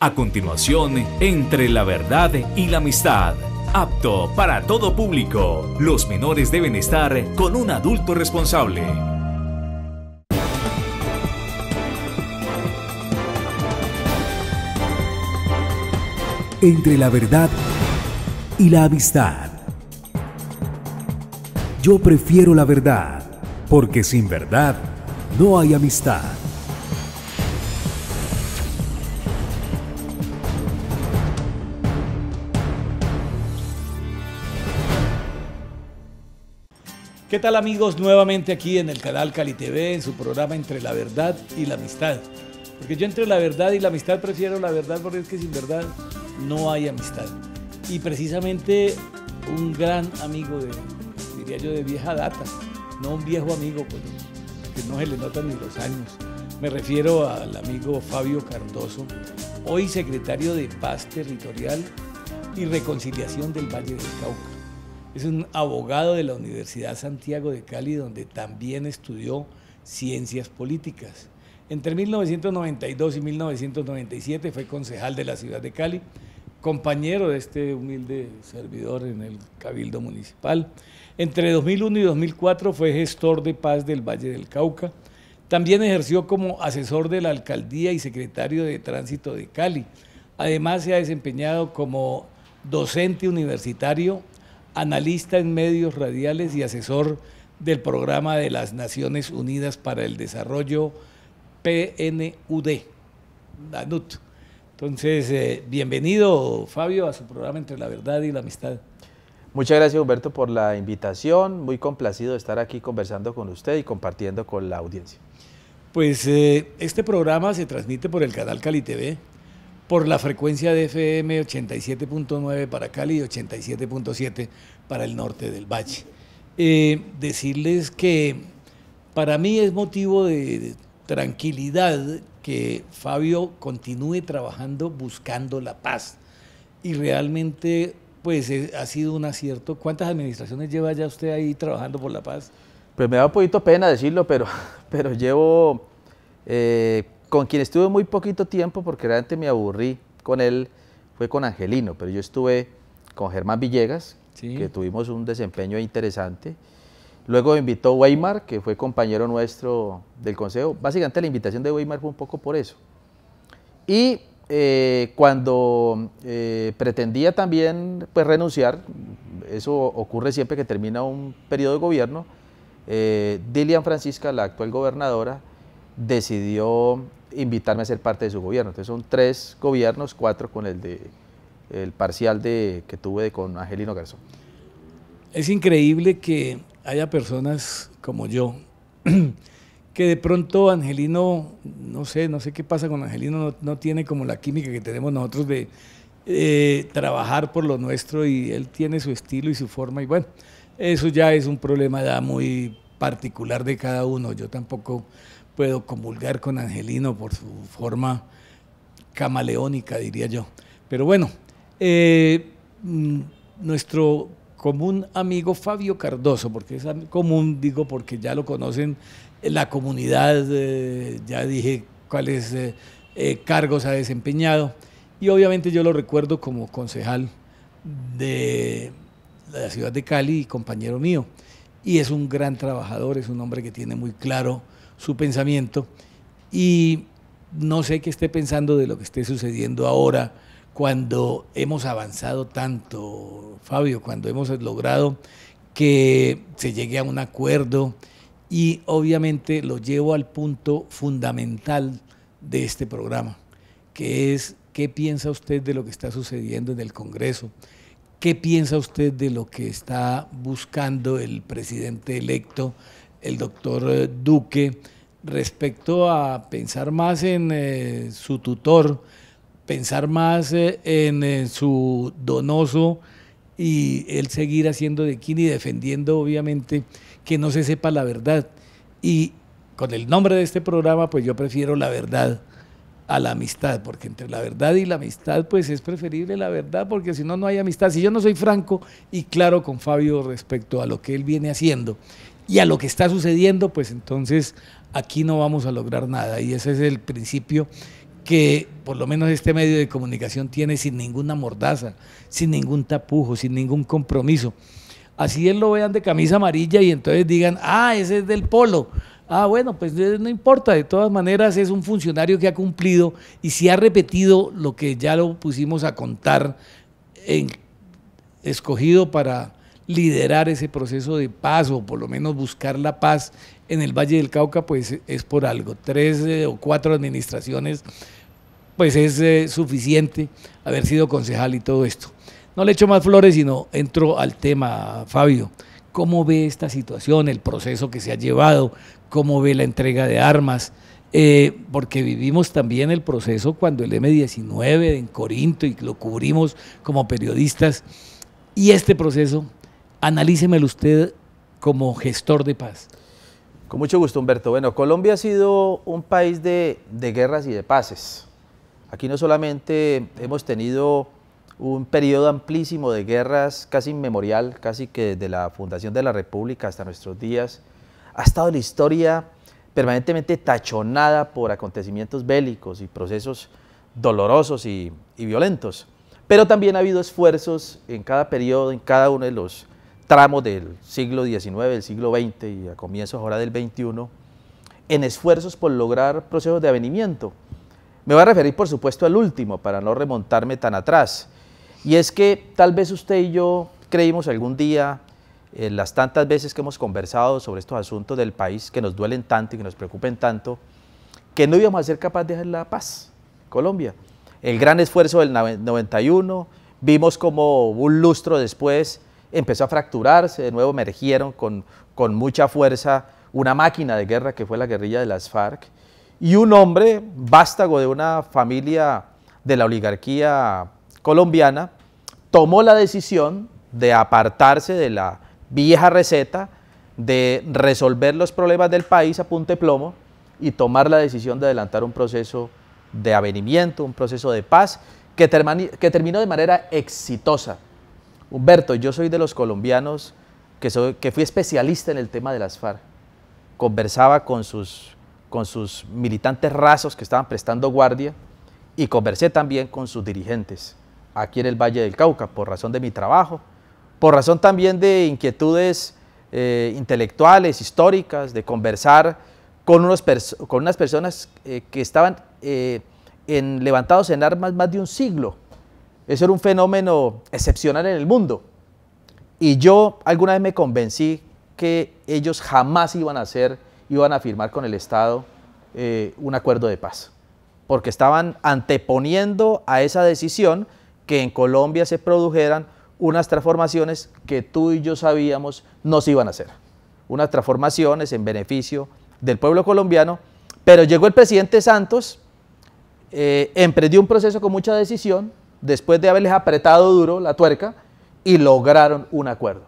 A continuación, entre la verdad y la amistad. Apto para todo público. Los menores deben estar con un adulto responsable. Entre la verdad y la amistad. Yo prefiero la verdad, porque sin verdad no hay amistad. ¿Qué tal amigos? Nuevamente aquí en el canal Cali TV, en su programa Entre la Verdad y la Amistad. Porque yo entre la verdad y la amistad prefiero la verdad porque es que sin verdad no hay amistad. Y precisamente un gran amigo de, diría yo, de vieja data, no un viejo amigo, pues, que no se le notan ni los años. Me refiero al amigo Fabio Cardoso, hoy secretario de Paz Territorial y Reconciliación del Valle del Cauca es un abogado de la Universidad Santiago de Cali, donde también estudió ciencias políticas. Entre 1992 y 1997 fue concejal de la ciudad de Cali, compañero de este humilde servidor en el Cabildo Municipal. Entre 2001 y 2004 fue gestor de paz del Valle del Cauca. También ejerció como asesor de la alcaldía y secretario de tránsito de Cali. Además se ha desempeñado como docente universitario analista en medios radiales y asesor del programa de las Naciones Unidas para el Desarrollo PNUD, DANUT. Entonces, eh, bienvenido Fabio a su programa Entre la Verdad y la Amistad. Muchas gracias Humberto por la invitación, muy complacido de estar aquí conversando con usted y compartiendo con la audiencia. Pues eh, este programa se transmite por el canal Cali TV, por la frecuencia de FM 87.9 para Cali y 87.7 para el norte del Valle. Eh, decirles que para mí es motivo de tranquilidad que Fabio continúe trabajando buscando la paz. Y realmente, pues eh, ha sido un acierto. ¿Cuántas administraciones lleva ya usted ahí trabajando por la paz? Pues me da un poquito pena decirlo, pero, pero llevo eh, con quien estuve muy poquito tiempo porque realmente me aburrí con él, fue con Angelino, pero yo estuve con Germán Villegas, que tuvimos un desempeño interesante. Luego me invitó Weimar, que fue compañero nuestro del consejo. Básicamente la invitación de Weimar fue un poco por eso. Y eh, cuando eh, pretendía también pues, renunciar, eso ocurre siempre que termina un periodo de gobierno, eh, Dilian Francisca, la actual gobernadora, decidió invitarme a ser parte de su gobierno. Entonces son tres gobiernos, cuatro con el de el parcial de, que tuve con Angelino Garzón. Es increíble que haya personas como yo que de pronto Angelino, no sé, no sé qué pasa con Angelino, no, tiene como la química que tenemos nosotros de eh, trabajar por lo nuestro y él tiene su estilo y su forma y bueno, eso ya es un problema ya muy particular de cada uno. Yo tampoco puedo comulgar con Angelino por su forma camaleónica, diría yo. Pero bueno, eh, mm, nuestro común amigo Fabio Cardoso, porque es común, digo, porque ya lo conocen la comunidad, eh, ya dije cuáles eh, cargos ha desempeñado, y obviamente yo lo recuerdo como concejal de la ciudad de Cali y compañero mío y es un gran trabajador, es un hombre que tiene muy claro su pensamiento y no sé qué esté pensando de lo que esté sucediendo ahora cuando hemos avanzado tanto, Fabio, cuando hemos logrado que se llegue a un acuerdo y obviamente lo llevo al punto fundamental de este programa, que es qué piensa usted de lo que está sucediendo en el Congreso, ¿Qué piensa usted de lo que está buscando el presidente electo, el doctor eh, Duque, respecto a pensar más en eh, su tutor, pensar más eh, en su donoso y él seguir haciendo de quién y defendiendo, obviamente, que no se sepa la verdad? Y con el nombre de este programa, pues yo prefiero la verdad a la amistad, porque entre la verdad y la amistad, pues es preferible la verdad, porque si no, no hay amistad. Si yo no soy franco y claro con Fabio respecto a lo que él viene haciendo y a lo que está sucediendo, pues entonces aquí no vamos a lograr nada. Y ese es el principio que por lo menos este medio de comunicación tiene sin ninguna mordaza, sin ningún tapujo, sin ningún compromiso. Así él lo vean de camisa amarilla y entonces digan, ah, ese es del polo. Ah, bueno, pues eh, no importa, de todas maneras es un funcionario que ha cumplido y si ha repetido lo que ya lo pusimos a contar, escogido para liderar ese proceso de paz o por lo menos buscar la paz en el Valle del Cauca, pues es por algo. Tres eh, o cuatro administraciones, pues es eh, suficiente haber sido concejal y todo esto. No le echo más flores, sino entro al tema, Fabio. ¿Cómo ve esta situación, el proceso que se ha llevado? cómo ve la entrega de armas, eh, porque vivimos también el proceso cuando el M19 en Corinto y lo cubrimos como periodistas. Y este proceso, analícemelo usted como gestor de paz. Con mucho gusto, Humberto. Bueno, Colombia ha sido un país de, de guerras y de paces. Aquí no solamente hemos tenido un periodo amplísimo de guerras, casi inmemorial, casi que desde la fundación de la República hasta nuestros días, ha estado la historia permanentemente tachonada por acontecimientos bélicos y procesos dolorosos y, violentos. Pero también ha habido esfuerzos en cada periodo, en cada uno de los tramos del siglo XIX, del siglo XX y a comienzos ahora del XXI, en esfuerzos por lograr procesos de avenimiento. Me voy a referir, por supuesto, al último, para no remontarme tan atrás. Y es que tal vez usted y yo creímos algún día eh, las tantas veces que hemos conversado sobre estos asuntos del país que nos duelen tanto y que nos preocupen tanto, que no íbamos a ser capaces de hacer la paz, Colombia. El gran esfuerzo del 91, vimos como un lustro después empezó a fracturarse, de nuevo emergieron con, con mucha fuerza una máquina de guerra que fue la guerrilla de las FARC, y un hombre vástago de una familia de la oligarquía colombiana tomó la decisión de apartarse de la vieja receta de resolver los problemas del país a punta de plomo y tomar la decisión de adelantar un proceso de avenimiento, un proceso de paz que, terminó de manera exitosa. Humberto, yo soy de los colombianos que, fui especialista en el tema de las FARC. Conversaba con sus, con sus militantes rasos que estaban prestando guardia y conversé también con sus dirigentes aquí en el Valle del Cauca por razón de mi trabajo por razón también de inquietudes eh, intelectuales, históricas, de conversar con, con unas personas eh, que estaban eh, levantados en armas más de un siglo. Eso era un fenómeno excepcional en el mundo. Y yo alguna vez me convencí que ellos jamás iban a hacer, iban a firmar con el Estado un acuerdo de paz, porque estaban anteponiendo a esa decisión que en Colombia se produjeran unas transformaciones que tú y yo sabíamos no se iban a hacer. Unas transformaciones en beneficio del pueblo colombiano, pero llegó el presidente Santos, eh, emprendió un proceso con mucha decisión, después de haberles apretado duro la tuerca, y lograron un acuerdo.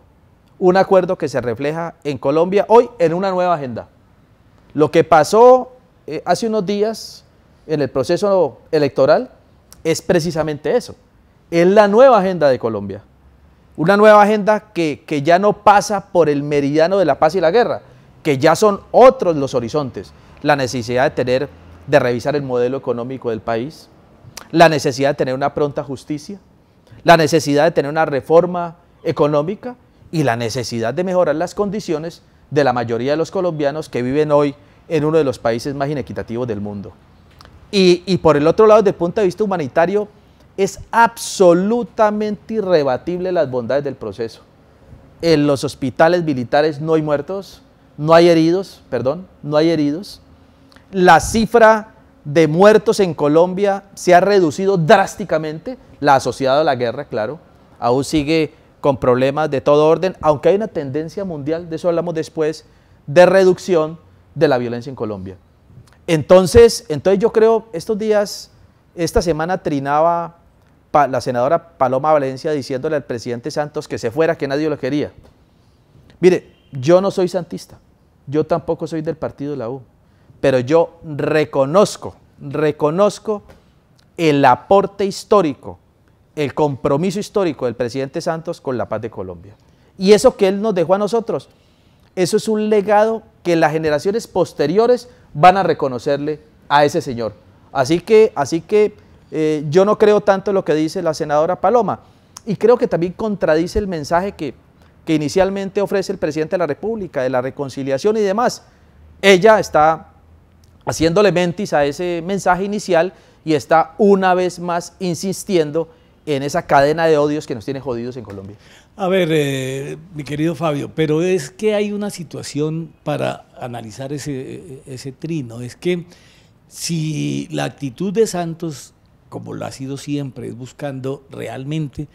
Un acuerdo que se refleja en Colombia hoy en una nueva agenda. Lo que pasó eh, hace unos días en el proceso electoral es precisamente eso. Es la nueva agenda de Colombia una nueva agenda que, ya no pasa por el meridiano de la paz y la guerra, que ya son otros los horizontes. La necesidad de tener, de revisar el modelo económico del país, la necesidad de tener una pronta justicia, la necesidad de tener una reforma económica y la necesidad de mejorar las condiciones de la mayoría de los colombianos que viven hoy en uno de los países más inequitativos del mundo. Y, y por el otro lado, desde el punto de vista humanitario, es absolutamente irrebatible las bondades del proceso. En los hospitales militares no hay muertos, no hay heridos, perdón, no hay heridos. La cifra de muertos en Colombia se ha reducido drásticamente, la asociada a la guerra, claro, aún sigue con problemas de todo orden, aunque hay una tendencia mundial, de eso hablamos después, de reducción de la violencia en Colombia. Entonces, entonces yo creo, estos días, esta semana trinaba la senadora Paloma Valencia diciéndole al presidente Santos que se fuera, que nadie lo quería. Mire, yo no soy santista, yo tampoco soy del partido de la U, pero yo reconozco, reconozco el aporte histórico, el compromiso histórico del presidente Santos con la paz de Colombia. Y eso que él nos dejó a nosotros, eso es un legado que las generaciones posteriores van a reconocerle a ese señor. Así que, así que eh, yo no creo tanto en lo que dice la senadora Paloma y creo que también contradice el mensaje que, que inicialmente ofrece el presidente de la República, de la reconciliación y demás. Ella está haciéndole mentis a ese mensaje inicial y está una vez más insistiendo en esa cadena de odios que nos tiene jodidos en Colombia. A ver, eh, mi querido Fabio, pero es que hay una situación para analizar ese, eh, ese trino. Es que si la actitud de Santos como lo ha sido siempre, es buscando realmente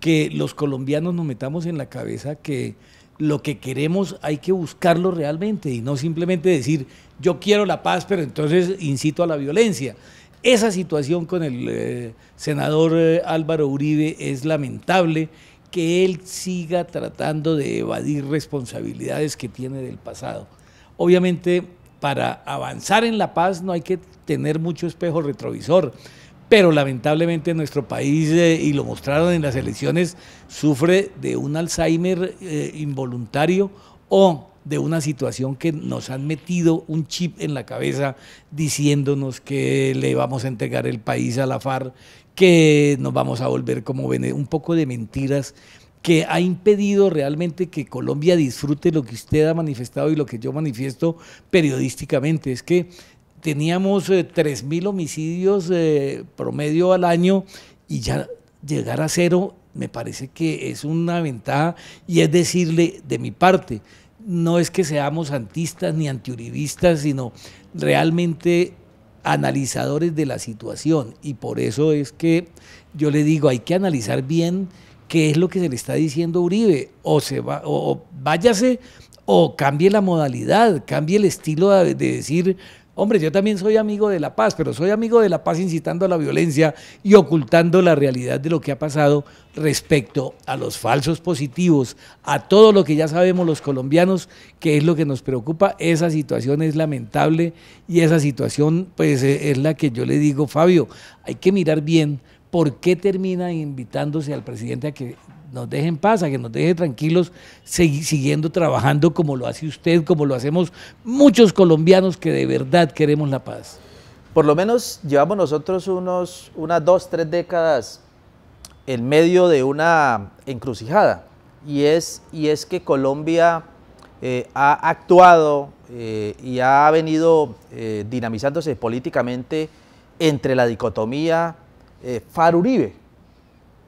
que los colombianos nos metamos en la cabeza que lo que queremos hay que buscarlo realmente y no simplemente decir yo quiero la paz, pero entonces incito a la violencia. Esa situación con el eh, senador eh, Álvaro Uribe es lamentable que él siga tratando de evadir responsabilidades que tiene del pasado. Obviamente, para avanzar en la paz no hay que tener mucho espejo retrovisor pero lamentablemente nuestro país, eh, y lo mostraron en las elecciones, sufre de un Alzheimer eh, involuntario o de una situación que nos han metido un chip en la cabeza diciéndonos que le vamos a entregar el país a la FARC, que nos vamos a volver como un poco de mentiras que ha impedido realmente que Colombia disfrute lo que usted ha manifestado y lo que yo manifiesto periodísticamente. Es que teníamos 3.000 eh, homicidios eh, promedio al año y ya llegar a cero me parece que es una ventaja y es decirle de mi parte, no es que seamos antistas ni antiuribistas, sino realmente analizadores de la situación y por eso es que yo le digo, hay que analizar bien qué es lo que se le está diciendo Uribe o se va o, váyase o cambie la modalidad, cambie el estilo de decir Hombre, yo también soy amigo de la paz, pero soy amigo de la paz incitando a la violencia y ocultando la realidad de lo que ha pasado respecto a los falsos positivos, a todo lo que ya sabemos los colombianos, que es lo que nos preocupa. Esa situación es lamentable y esa situación pues e, es la que yo le digo, Fabio, hay que mirar bien ¿por qué termina invitándose al presidente a que nos deje en paz, a que nos deje tranquilos, siguiendo trabajando como lo hace usted, como lo hacemos muchos colombianos que de verdad queremos la paz? Por lo menos llevamos nosotros unos, unas dos, tres décadas en medio de una encrucijada y es, y es que Colombia eh, ha actuado eh, y ha venido eh, dinamizándose políticamente entre la dicotomía eh, Uribe.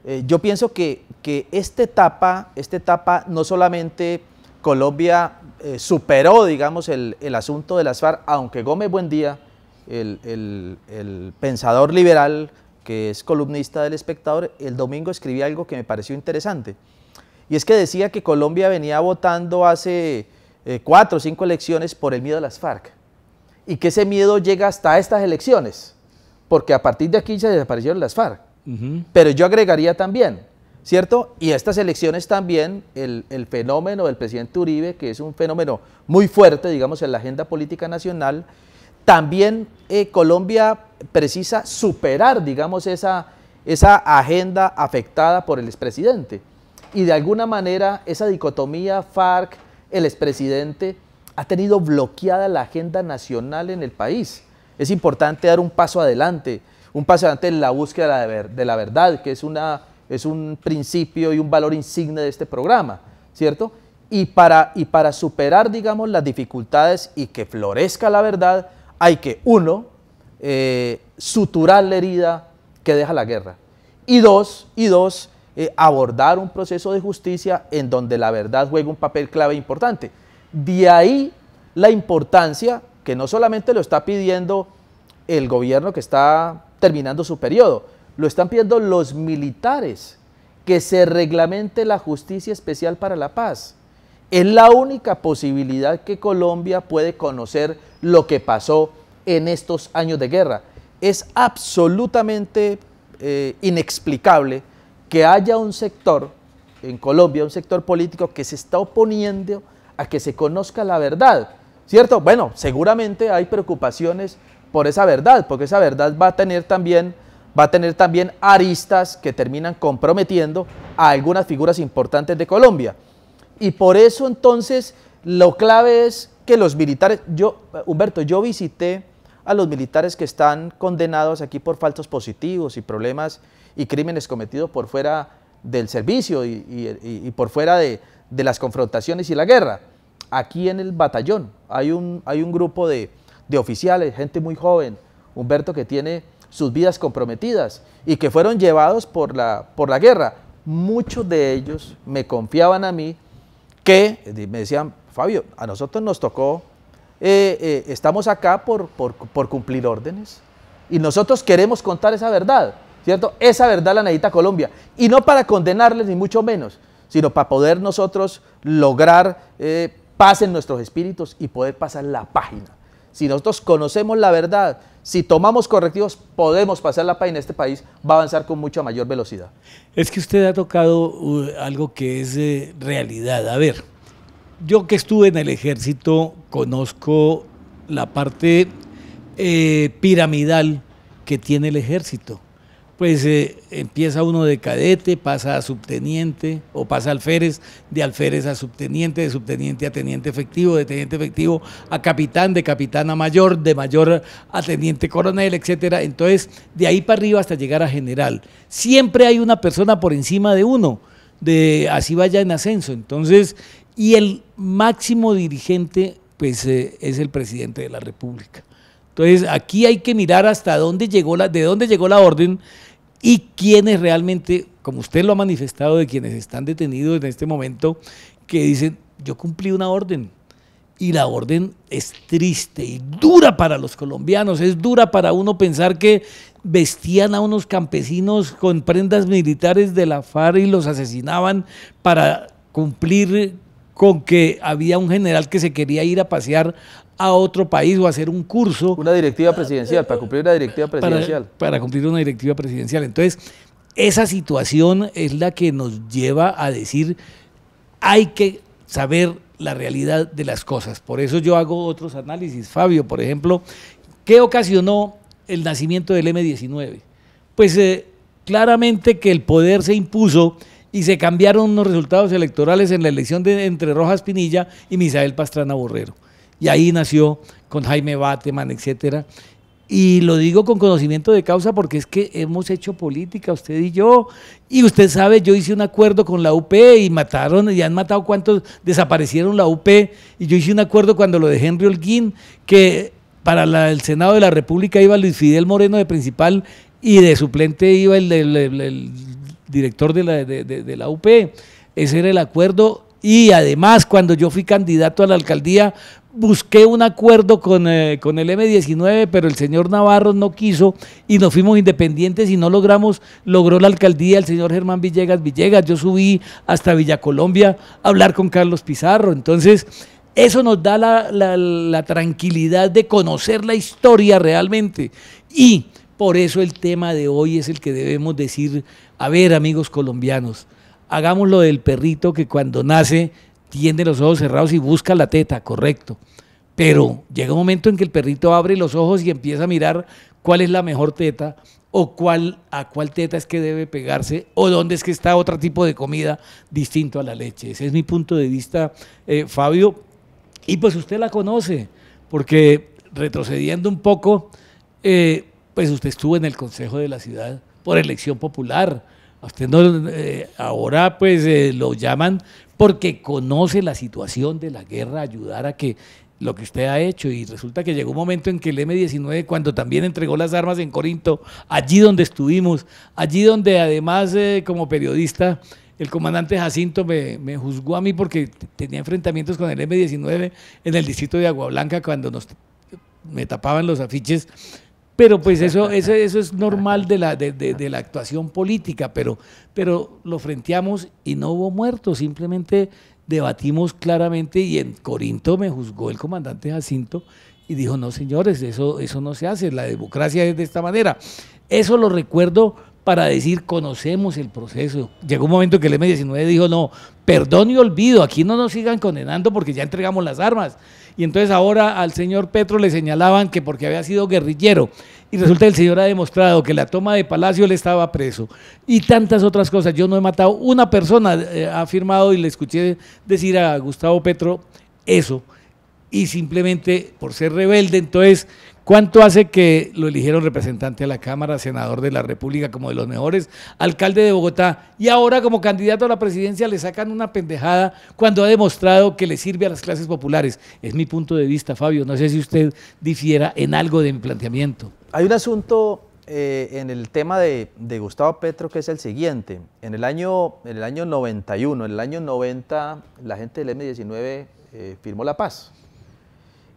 Eh, yo pienso que, esta, etapa, esta etapa no solamente Colombia eh, superó, digamos, el, asunto de las FARC, aunque Gómez Buendía, el, el, pensador liberal que es columnista del espectador, el domingo escribía algo que me pareció interesante. Y es que decía que Colombia venía votando hace eh, cuatro o cinco elecciones por el miedo a las FARC. Y que ese miedo llega hasta estas elecciones porque a partir de aquí se desaparecieron las FARC. Pero yo agregaría también, ¿cierto? Y estas elecciones también, el, fenómeno del presidente Uribe, que es un fenómeno muy fuerte, digamos, en la agenda política nacional, también eh, Colombia precisa superar, digamos, esa, esa agenda afectada por el expresidente. Y de alguna manera esa dicotomía FARC, el expresidente, ha tenido bloqueada la agenda nacional en el país. Es importante dar un paso adelante, un paso adelante en la búsqueda de la, verdad, que es, una, es un principio y un valor insigne de este programa, ¿cierto? Y para, y para superar, digamos, las dificultades y que florezca la verdad, hay que, uno, eh, suturar la herida que deja la guerra. Y dos, y dos eh, abordar un proceso de justicia en donde la verdad juega un papel clave importante. De ahí la importancia que no solamente lo está pidiendo el gobierno que está terminando su periodo, lo están pidiendo los militares, que se reglamente la justicia especial para la paz. Es la única posibilidad que Colombia puede conocer lo que pasó en estos años de guerra. Es absolutamente eh, inexplicable que haya un sector en Colombia, un sector político que se está oponiendo a que se conozca la verdad. ¿Cierto? Bueno, seguramente hay preocupaciones por esa verdad, porque esa verdad va a tener también va a tener también aristas que terminan comprometiendo a algunas figuras importantes de Colombia. Y por eso entonces lo clave es que los militares, yo, Humberto, yo visité a los militares que están condenados aquí por faltos positivos y problemas y crímenes cometidos por fuera del servicio y, por fuera de las confrontaciones y la guerra aquí en el batallón. Hay un, hay un grupo de, oficiales, gente muy joven, Humberto, que tiene sus vidas comprometidas y que fueron llevados por la, por la guerra. Muchos de ellos me confiaban a mí que eh, me decían, Fabio, a nosotros nos tocó, eh, eh, estamos acá por, cumplir órdenes y nosotros queremos contar esa verdad, ¿cierto? Esa verdad la necesita Colombia y no para condenarles ni mucho menos, sino para poder nosotros lograr pasen nuestros espíritus y poder pasar la página. Si nosotros conocemos la verdad, si tomamos correctivos, podemos pasar la página. Este país va a avanzar con mucha mayor velocidad. Es que usted ha tocado uh, algo que es realidad. A ver, yo que estuve en el ejército, conozco la parte eh, piramidal que tiene el ejército pues eh, empieza uno de cadete, pasa a subteniente o pasa alférez, de alférez a subteniente, de subteniente a teniente efectivo, de teniente efectivo a capitán, de capitán a mayor, de mayor a teniente coronel, etcétera. Entonces, de ahí para arriba hasta llegar a general. Siempre hay una persona por encima de uno, de así vaya en ascenso. Entonces, y el máximo dirigente pues eh, es el presidente de la República. Entonces, aquí hay que mirar hasta dónde llegó la, de dónde llegó la orden y quiénes realmente, como usted lo ha manifestado, de quienes están detenidos en este momento, que dicen, yo cumplí una orden. Y la orden es triste y dura para los colombianos, es dura para uno pensar que vestían a unos campesinos con prendas militares de la FARC y los asesinaban para cumplir con que había un general que se quería ir a pasear a otro país o hacer un curso. Una directiva presidencial, para cumplir una directiva presidencial. Para, cumplir una directiva presidencial. Entonces, esa situación es la que nos lleva a decir, hay que saber la realidad de las cosas. Por eso yo hago otros análisis. Fabio, por ejemplo, ¿qué ocasionó el nacimiento del M19? Pues eh, claramente que el poder se impuso y se cambiaron los resultados electorales en la elección de entre Rojas Pinilla y Misael Pastrana Borrero. Y ahí nació con Jaime Bateman, etcétera. Y lo digo con conocimiento de causa porque es que hemos hecho política, usted y yo. Y usted sabe, yo hice un acuerdo con la UP y mataron, y han matado cuántos desaparecieron la UP. Y yo hice un acuerdo cuando lo de Henry Holguín, que para el Senado de la República iba Luis Fidel Moreno de principal y de suplente iba el, director de la, de la UP. Ese era el acuerdo y además, cuando yo fui candidato a la alcaldía, busqué un acuerdo con, eh, el M19, pero el señor Navarro no quiso y nos fuimos independientes y no logramos, logró la alcaldía el señor Germán Villegas Villegas, yo subí hasta Villa Colombia a hablar con Carlos Pizarro, entonces eso nos da la, la tranquilidad de conocer la historia realmente y por eso el tema de hoy es el que debemos decir, a ver amigos colombianos, Hagamos lo del perrito que cuando nace tiene los ojos cerrados y busca la teta, correcto. Pero llega un momento en que el perrito abre los ojos y empieza a mirar cuál es la mejor teta o cuál, a cuál teta es que debe pegarse o dónde es que está otro tipo de comida distinto a la leche. Ese es mi punto de vista, eh, Fabio. Y pues usted la conoce, porque retrocediendo un poco, eh, pues usted estuvo en el Consejo de la Ciudad por elección popular usted no, eh, ahora pues eh, lo llaman porque conoce la situación de la guerra, ayudar a que lo que usted ha hecho y resulta que llegó un momento en que el M-19, cuando también entregó las armas en Corinto, allí donde estuvimos, allí donde además eh, como periodista el comandante Jacinto me, juzgó a mí porque tenía enfrentamientos con el M-19 en el distrito de Agua Blanca cuando nos, me tapaban los afiches pero pues eso, eso, eso es normal de la, de, la actuación política, pero, pero lo frenteamos y no hubo muertos, simplemente debatimos claramente y en Corinto me juzgó el comandante Jacinto y dijo, no señores, eso, eso no se hace, la democracia es de esta manera. Eso lo recuerdo para decir, conocemos el proceso. Llegó un momento que el M19 dijo, no, perdón y olvido, aquí no nos sigan condenando porque ya entregamos las armas. Y entonces ahora al señor Petro le señalaban que porque había sido guerrillero. Y resulta que el señor ha demostrado que la toma de Palacio le estaba preso. Y tantas otras cosas. Yo no he matado una persona, eh, ha afirmado y le escuché decir a Gustavo Petro eso. Y simplemente por ser rebelde, entonces ¿Cuánto hace que lo eligieron representante a la Cámara, senador de la República como de los mejores, alcalde de Bogotá y ahora como candidato a la presidencia le sacan una pendejada cuando ha demostrado que le sirve a las clases populares? Es mi punto de vista, Fabio. No sé si usted difiera en algo de mi planteamiento. Hay un asunto eh, en el tema de, Gustavo Petro que es el siguiente. En el año, 91, en el año 90, la gente del M19 eh, firmó la paz.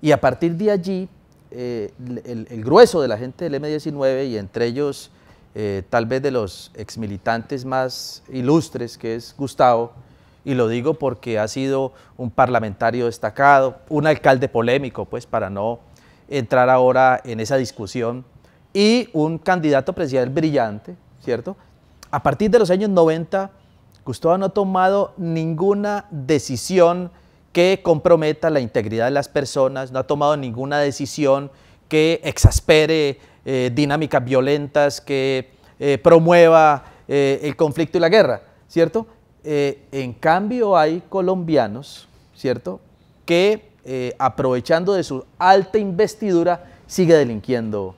Y a partir de allí eh, el, grueso de la gente del M19 y entre ellos eh, tal vez de los militantes más ilustres, que es Gustavo, y lo digo porque ha sido un parlamentario destacado, un alcalde polémico, pues para no entrar ahora en esa discusión, y un candidato presidencial brillante, ¿cierto? A partir de los años 90, Gustavo no ha tomado ninguna decisión que comprometa la integridad de las personas, no ha tomado ninguna decisión que exaspere eh, dinámicas violentas, que eh, promueva eh, el conflicto y la guerra, ¿cierto? en cambio hay colombianos, ¿cierto?, que aprovechando de su alta investidura sigue delinquiendo,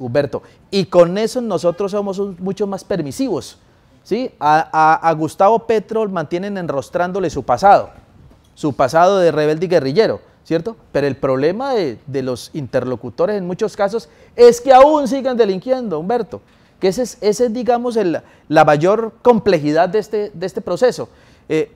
Humberto. Y con eso nosotros somos mucho más permisivos, ¿sí? A, a Gustavo Petro mantienen enrostrándole su pasado, su pasado de rebelde y guerrillero, ¿cierto? Pero el problema de, de los interlocutores en muchos casos es que aún sigan delinquiendo, Humberto que esa es, ese digamos, el, la mayor complejidad de este, de este proceso. Eh,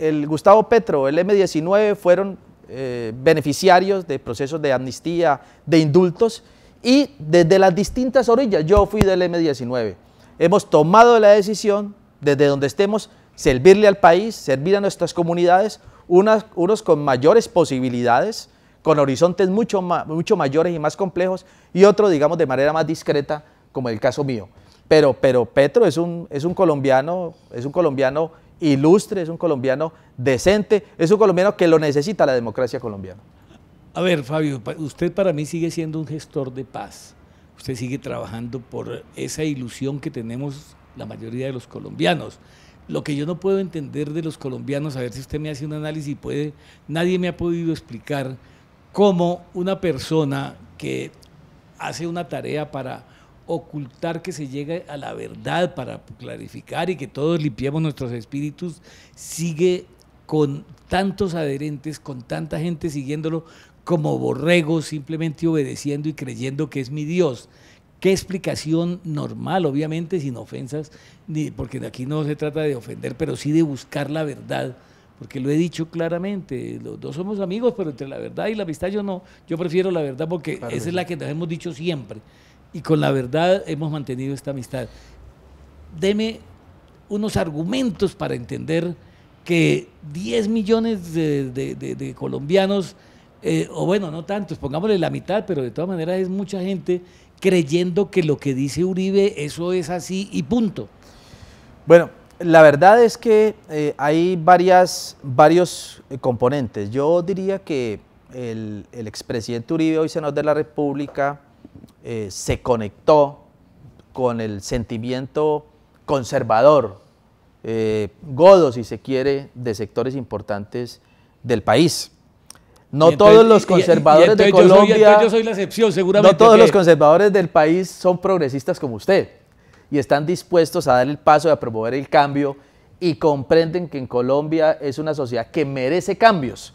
el, Gustavo Petro, el M19, fueron eh, beneficiarios de procesos de amnistía, de indultos, y desde las distintas orillas, yo fui del M19, hemos tomado la decisión, desde donde estemos, servirle al país, servir a nuestras comunidades, unos con mayores posibilidades, con horizontes mucho, mucho mayores y más complejos, y otros, digamos, de manera más discreta, como el caso mío. Pero, pero Petro es un, es un colombiano, es un colombiano ilustre, es un colombiano decente, es un colombiano que lo necesita la democracia colombiana. A ver, Fabio, usted para mí sigue siendo un gestor de paz. Usted sigue trabajando por esa ilusión que tenemos la mayoría de los colombianos. Lo que yo no puedo entender de los colombianos, a ver si usted me hace un análisis, puede, nadie me ha podido explicar cómo una persona que hace una tarea para ocultar que se llegue a la verdad, para clarificar y que todos limpiamos nuestros espíritus, sigue con tantos adherentes, con tanta gente siguiéndolo como borregos simplemente obedeciendo y creyendo que es mi Dios. ¿Qué explicación normal, obviamente, sin ofensas, porque aquí no se trata de ofender, pero sí de buscar la verdad? Porque lo he dicho claramente, los dos somos amigos, pero entre la verdad y la amistad yo no, yo prefiero la verdad porque esa es la que nos hemos dicho siempre. Y con la verdad hemos mantenido esta amistad. Deme unos argumentos para entender que 10 millones de, colombianos, eh, o bueno, no tantos, pongámosle la mitad, pero de todas maneras es mucha gente creyendo que lo que dice Uribe, eso es así y punto? Bueno, la verdad es que eh, hay varias, varios eh, componentes. Yo diría que el, expresidente Uribe, hoy senador de la República, eh, se conectó con el sentimiento conservador, godo si se quiere, de sectores importantes del país. No todos los conservadores de Colombia. No todos los conservadores del país son progresistas como usted y están dispuestos a dar el paso y a promover el cambio y comprenden que en Colombia es una sociedad que merece cambios.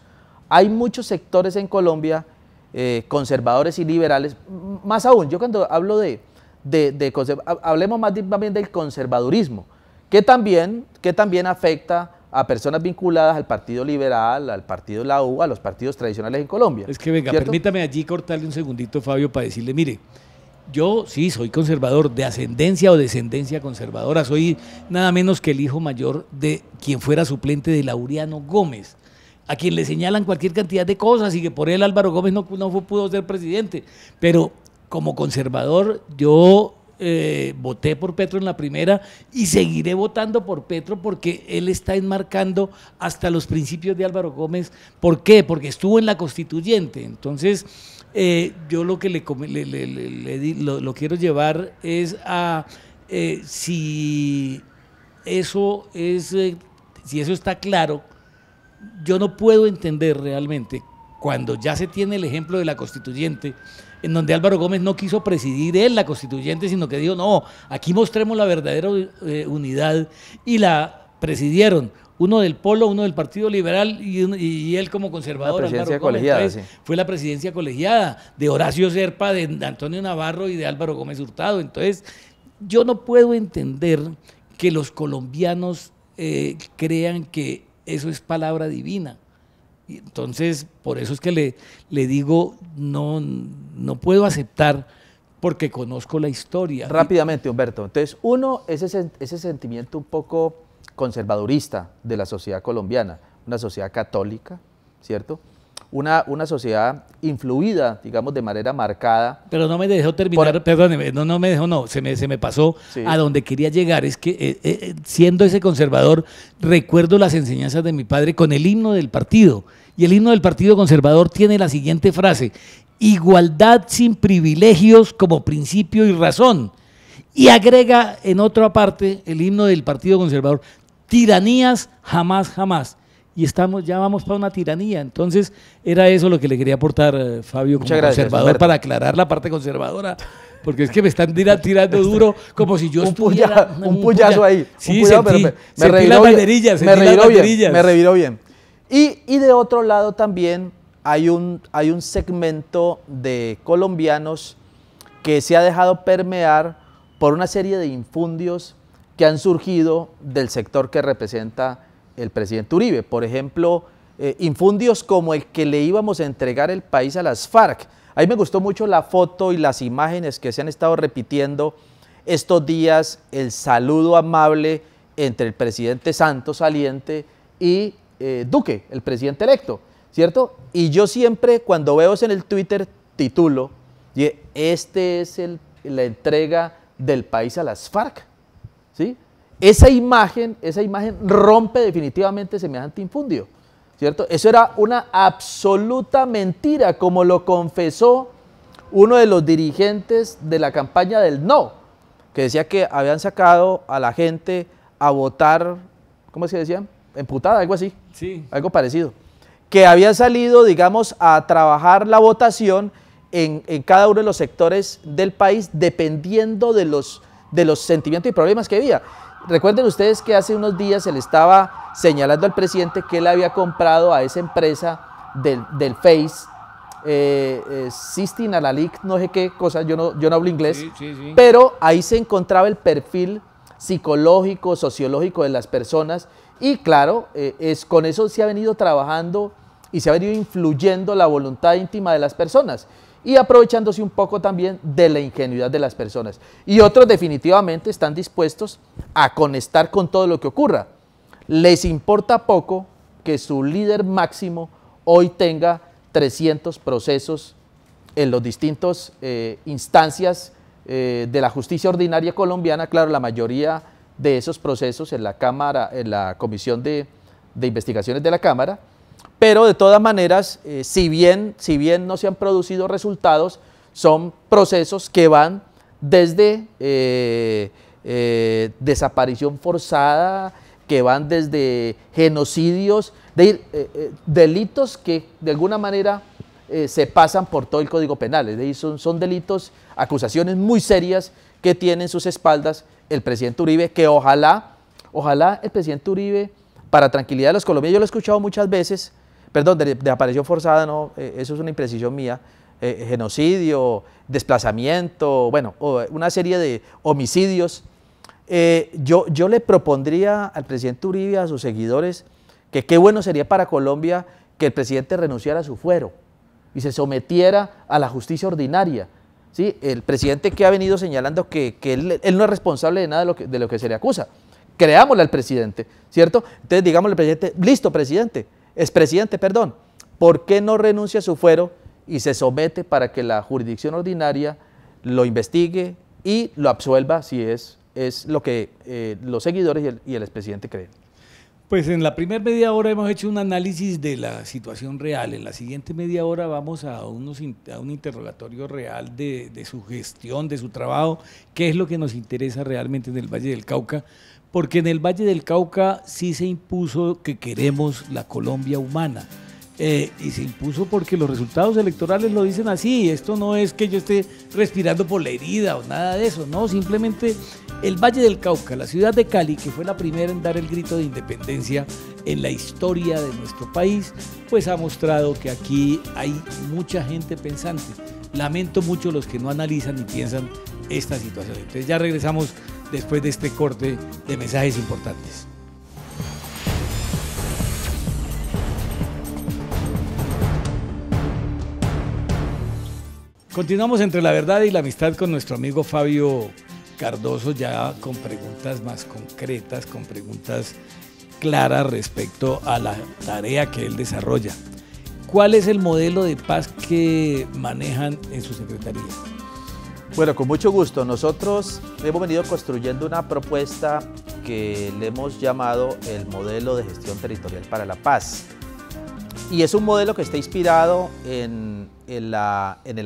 Hay muchos sectores en Colombia, eh, conservadores y liberales, más aún, yo cuando hablo de, de, hablemos más, del conservadurismo, que también, que también afecta a personas vinculadas al Partido Liberal, al Partido La U, a los partidos tradicionales en Colombia. Es que venga, permítame allí cortarle un segundito, Fabio, para decirle, mire, yo sí soy conservador, de ascendencia o descendencia conservadora, soy nada menos que el hijo mayor de quien fuera suplente de Laureano Gómez a quien le señalan cualquier cantidad de cosas y que por él Álvaro Gómez no pudo ser presidente. Pero como conservador, yo eh, voté por Petro en la primera y seguiré votando por Petro porque él está enmarcando hasta los principios de Álvaro Gómez. ¿Por qué? Porque estuvo en la constituyente. Entonces, eh, yo lo que le, lo, quiero llevar es a eh, si eso es, si eso está claro, yo no puedo entender realmente cuando ya se tiene el ejemplo de la constituyente en donde Álvaro Gómez no quiso presidir él la constituyente, sino que dijo, no, aquí mostremos la verdadera eh, unidad y la presidieron uno del Polo, uno del Partido Liberal y, él como conservador. Fue la presidencia colegiada de Horacio Serpa, de Antonio Navarro y de Álvaro Gómez Hurtado. Entonces, yo no puedo entender que los colombianos eh, crean que eso es palabra divina. Y entonces, por eso es que le, digo, no, puedo aceptar porque conozco la historia. Rápidamente, Humberto. Entonces, uno, ese, ese sentimiento un poco conservadurista de la sociedad colombiana, una sociedad católica, ¿cierto? una, sociedad influida, digamos, de manera marcada. Pero no me dejó terminar, perdóneme, eh, no, no me dejó, no, se me, se me pasó a donde quería llegar. Es que eh, eh, siendo ese conservador, recuerdo las enseñanzas de mi padre con el himno del partido. Y el himno del Partido Conservador tiene la siguiente frase, igualdad sin privilegios como principio y razón. Y agrega en otra parte el himno del Partido Conservador, tiranías jamás, jamás y estamos, ya vamos para una tiranía. Entonces, era eso lo que le quería aportar eh, Fabio conservador para aclarar la parte conservadora. Porque es que me están tirando duro como si yo estuviera... un puyazo ahí, un puyazo, me- reviró bien, me bien, Y, de otro lado también hay un, hay un segmento de colombianos que se ha dejado permear por una serie de infundios que han surgido del sector que representa el presidente Uribe. Por ejemplo, eh, infundios como el que le íbamos a entregar el país a las FARC. Ahí me gustó mucho la foto y las imágenes que se han estado repitiendo estos días, el saludo amable entre el presidente Santos saliente y eh, Duque, el presidente electo, ¿cierto? Y yo siempre cuando veo en el Twitter titulo, este es la entrega del país a las FARC, ¿sí? esa imagen, esa imagen rompe definitivamente semejante infundio, ¿cierto? Eso era una absoluta mentira, como lo confesó uno de los dirigentes de la campaña del no, que decía que habían sacado a la gente a votar, ¿cómo es que decían? Emputada, algo así. Sí. Algo parecido. Que habían salido, digamos, a trabajar la votación en, en cada uno de los sectores del país dependiendo de los, de los sentimientos y problemas que había. Recuerden ustedes que hace unos días se le estaba señalando al presidente que él había comprado a esa empresa del, Face, eh, eh, no sé qué cosa, yo no, yo no hablo inglés, pero ahí se encontraba el perfil psicológico, sociológico de las personas y claro, eh, es, con eso se ha venido trabajando y se ha venido influyendo la voluntad íntima de las personas y aprovechándose un poco también de la ingenuidad de las personas. Y otros definitivamente están dispuestos a conectar con todo lo que ocurra. Les importa poco que su líder máximo hoy tenga 300 procesos en las distintas eh, instancias eh, de la justicia ordinaria colombiana. Claro, la mayoría de esos procesos en la Cámara, en la Comisión de Investigaciones de la Cámara, pero de todas maneras, eh, si, bien, si bien no se han producido resultados, son procesos que van desde eh, eh, desaparición forzada, que van desde genocidios, de, delitos que de alguna manera se pasan por todo el Código Penal. Es decir, son, son delitos, acusaciones muy serias que tiene en sus espaldas el presidente Uribe, que ojalá, ojalá el presidente Uribe para tranquilidad de los colombianos. Yo lo he escuchado muchas veces perdón, de, forzada, no, eh, eso es una imprecisión mía, eh, genocidio, desplazamiento, bueno, eh, una serie de homicidios. yo, yo le propondría al presidente Uribe, a sus seguidores, que qué bueno sería para Colombia que el presidente renunciara a su fuero y se sometiera a la justicia ordinaria. ¿sí? El presidente que ha venido señalando que, él, no es responsable de nada de lo que, de lo que se le acusa. Creámosle al presidente, ¿cierto? Entonces digámosle al presidente, listo presidente, expresidente, perdón, ¿por qué no renuncia a su fuero y se somete para que la jurisdicción ordinaria lo investigue y lo absuelva si es, es lo que eh, los seguidores y el, expresidente creen? Pues en la primera media hora hemos hecho un análisis de la situación real. En la siguiente media hora vamos a, un interrogatorio real de, de, su gestión, de su trabajo, qué es lo que nos interesa realmente en el Valle del Cauca porque en el Valle del Cauca sí se impuso que queremos la Colombia humana. Eh, y se impuso porque los resultados electorales lo dicen así. Esto no es que yo esté respirando por la herida o nada de eso, no, simplemente el Valle del Cauca, la ciudad de Cali, que fue la primera en dar el grito de independencia en la historia de nuestro país, pues ha mostrado que aquí hay mucha gente pensante. Lamento mucho los que no analizan ni piensan esta situación. Entonces ya regresamos después de este corte de mensajes importantes. Continuamos entre la verdad y la amistad con nuestro amigo Fabio Cardoso, ya con preguntas más concretas, con preguntas claras respecto a la tarea que él desarrolla. ¿Cuál es el modelo de paz que manejan en su secretaría? Bueno, con mucho gusto. Nosotros hemos venido construyendo una propuesta que le hemos llamado el modelo de gestión territorial para la paz. Y es un modelo que está inspirado en, el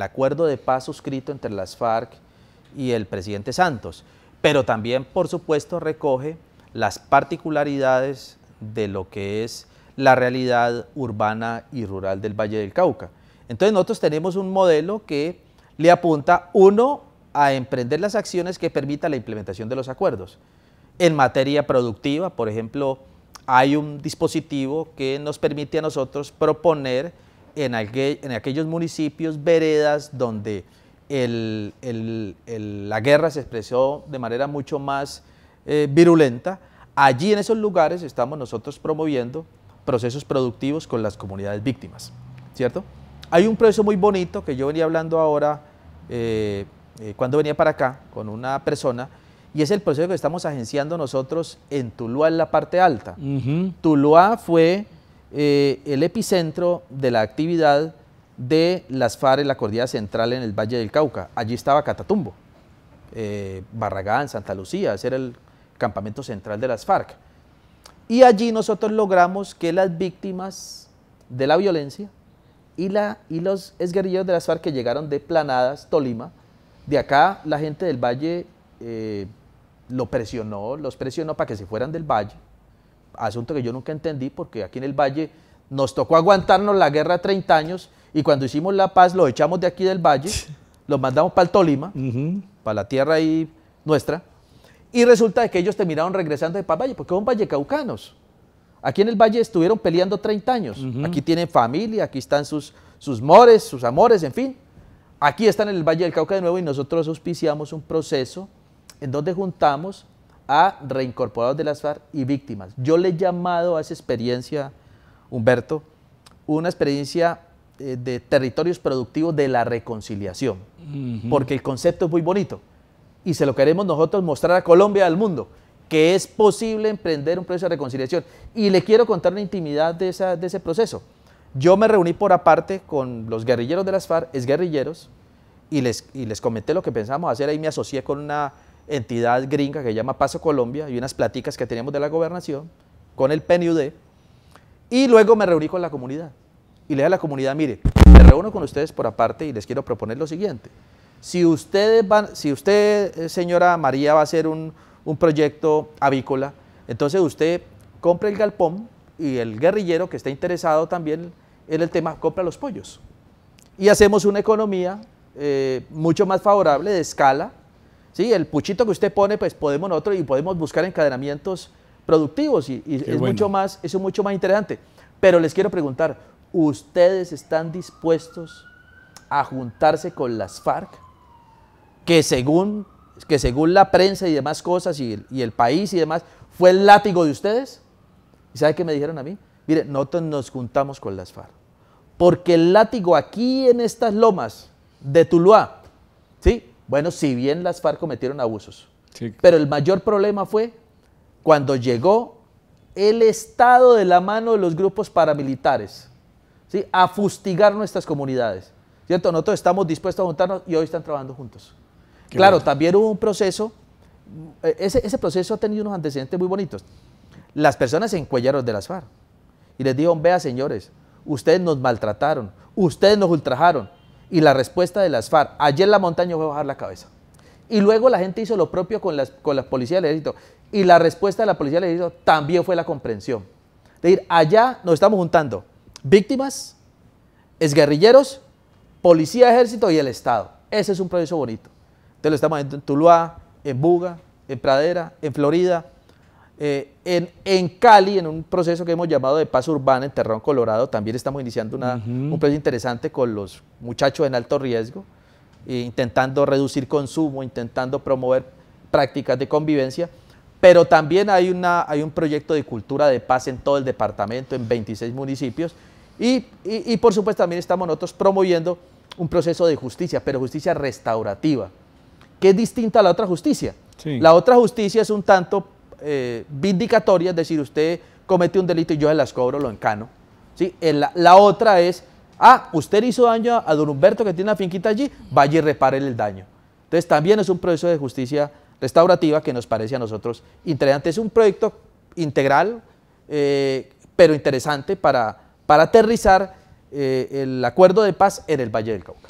acuerdo de paz suscrito entre las FARC y el presidente Santos. Pero también, por supuesto, recoge las particularidades de lo que es la realidad urbana y rural del Valle del Cauca. Entonces nosotros tenemos un modelo que le apunta, uno, a emprender las acciones que permitan la implementación de los acuerdos. En materia productiva, por ejemplo, hay un dispositivo que nos permite a nosotros proponer en, aquellos municipios, veredas donde la guerra se expresó de manera mucho más eh, virulenta, allí en esos lugares estamos nosotros promoviendo procesos productivos con las comunidades víctimas, ¿cierto? Hay un proceso muy bonito que yo venía hablando ahora eh, eh, cuando venía para acá con una persona, y es el proceso que estamos agenciando nosotros en Tuluá, en la parte alta. Uh Tuluá fue eh, el epicentro de la actividad de las FARC la Cordillera Central en el Valle del Cauca. Allí estaba Catatumbo, Barragán, Santa Lucía, ese era el campamento central de las FARC. Y allí nosotros logramos que las víctimas de la violencia y, la, y los exguerrilleros de las FARC que llegaron de Planadas, Tolima. De acá la gente del Valle eh, lo presionó, los presionó para que se fueran del Valle. Asunto que yo nunca entendí porque aquí en el Valle nos tocó aguantarnos la guerra 30 años y cuando hicimos la paz lo echamos de aquí del Valle, los mandamos para el Tolima, para la tierra ahí nuestra. Y resulta que ellos terminaron regresando de Valle porque son vallecaucanos. Aquí en el Valle estuvieron peleando 30 años. Aquí tienen familia, aquí están sus, sus mores, sus amores, en fin. Aquí están en el Valle del Cauca de nuevo y nosotros auspiciamos un proceso en donde juntamos a reincorporados de las FARC y víctimas. Yo le he llamado a esa experiencia, Humberto, una experiencia eh, de territorios productivos de la reconciliación, porque el concepto es muy bonito y se lo queremos nosotros mostrar a Colombia al mundo que es posible emprender un proceso de reconciliación. Y le quiero contar la intimidad de, ese proceso. Yo me reuní por aparte con los guerrilleros de las FARC, es y les, y les comenté lo que pensábamos hacer. Ahí me asocié con una entidad gringa que se llama Paso Colombia y unas platicas que teníamos de la gobernación con el PNUD. Y luego me reuní con la comunidad. Y le dije a la comunidad, mire, me reúno con ustedes por aparte y les quiero proponer lo siguiente. Si, ustedes van, si usted, eh, señora María, va a ser un, un proyecto avícola. Entonces usted compra el galpón y el guerrillero que está interesado también en el tema compra los pollos. Y hacemos una economía eh, mucho más favorable de escala. ¿sí? El puchito que usted pone, pues podemos otro y podemos buscar encadenamientos productivos y, es, mucho más, es mucho más interesante. Pero les quiero preguntar, ¿ustedes están dispuestos a juntarse con las FARC? Que según que según la prensa y demás cosas y el, país y demás, fue el látigo de ustedes. ¿Y sabe qué me dijeron a mí? Mire, nosotros nos juntamos con las FARC. Porque el látigo aquí en estas lomas de Tuluá, ¿sí? Bueno, si bien las FARC cometieron abusos, pero el mayor problema fue cuando llegó el Estado de la mano de los grupos paramilitares, ¿sí? A fustigar nuestras comunidades, ¿cierto? Nosotros estamos dispuestos a juntarnos y hoy están trabajando juntos claro, también hubo un proceso, eh, ese, proceso ha tenido unos antecedentes muy bonitos. Las personas se encuellaron de las FARC y les dijeron, vea señores, ustedes nos maltrataron, ustedes nos ultrajaron. Y la respuesta de las FARC, ayer la montaña fue bajar la cabeza. Y luego la gente hizo lo propio con, las, con la policías del ejército. Y la respuesta de la policía del ejército también fue la comprensión. Es decir, allá nos estamos juntando víctimas, guerrilleros, policía, ejército y el Estado. Ese es un proceso bonito. Entonces lo estamos viendo en Tuluá, en Buga, en Pradera, en Florida, eh, en, Cali, en un proceso que hemos llamado de paz urbana en Terrón, Colorado. También estamos iniciando un proceso interesante con los muchachos en alto riesgo, eh, intentando reducir consumo, intentando promover prácticas de convivencia. Pero también hay, un proyecto de cultura de paz en todo el departamento, en 26 municipios. y, por supuesto también estamos nosotros promoviendo un proceso de justicia, pero justicia restaurativa que es distinta a la otra justicia. La otra justicia es un tanto eh, vindicatoria, es decir, usted comete un delito y yo se las cobro, lo encano. ¿sí? Eh, la, otra es, ah, usted hizo daño a don Humberto que tiene una finquita allí, vaya y repare el daño. Entonces también es un proceso de justicia restaurativa que nos parece a nosotros interesante. Es un proyecto integral, eh, pero interesante para, para aterrizar el acuerdo de paz en el Valle del Cauca.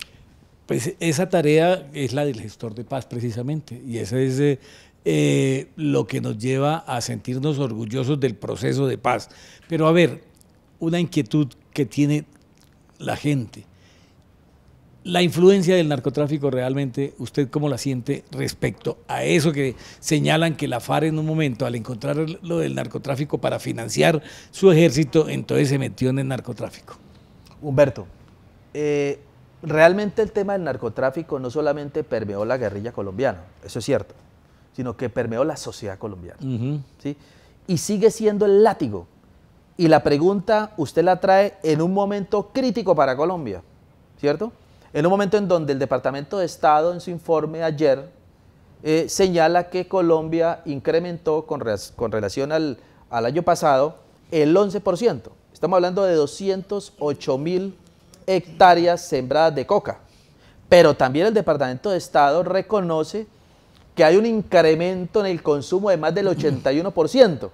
Pues, esa tarea es la del gestor de paz precisamente y ese es eh, eh, lo que nos lleva a sentirnos orgullosos del proceso de paz. Pero a ver, una inquietud que tiene la gente. La influencia del narcotráfico realmente, ¿usted cómo la siente respecto a eso que señalan que la FARC en un momento, al encontrar lo del narcotráfico para financiar su ejército, entonces se metió en el narcotráfico? Humberto, eh, realmente el tema del narcotráfico no solamente permeó la guerrilla colombiana, eso es cierto, sino que permeó la sociedad colombiana. ¿sí? Y sigue siendo el látigo. Y la pregunta usted la trae en un momento crítico para Colombia, ¿cierto? En un momento en donde el Departamento de Estado en su informe ayer eh, señala que Colombia incrementó con, relación al, al año pasado el 11%. Estamos hablando de 208 mil hectáreas sembradas de coca. Pero también el Departamento de Estado reconoce que hay un incremento en el consumo de más del 81%.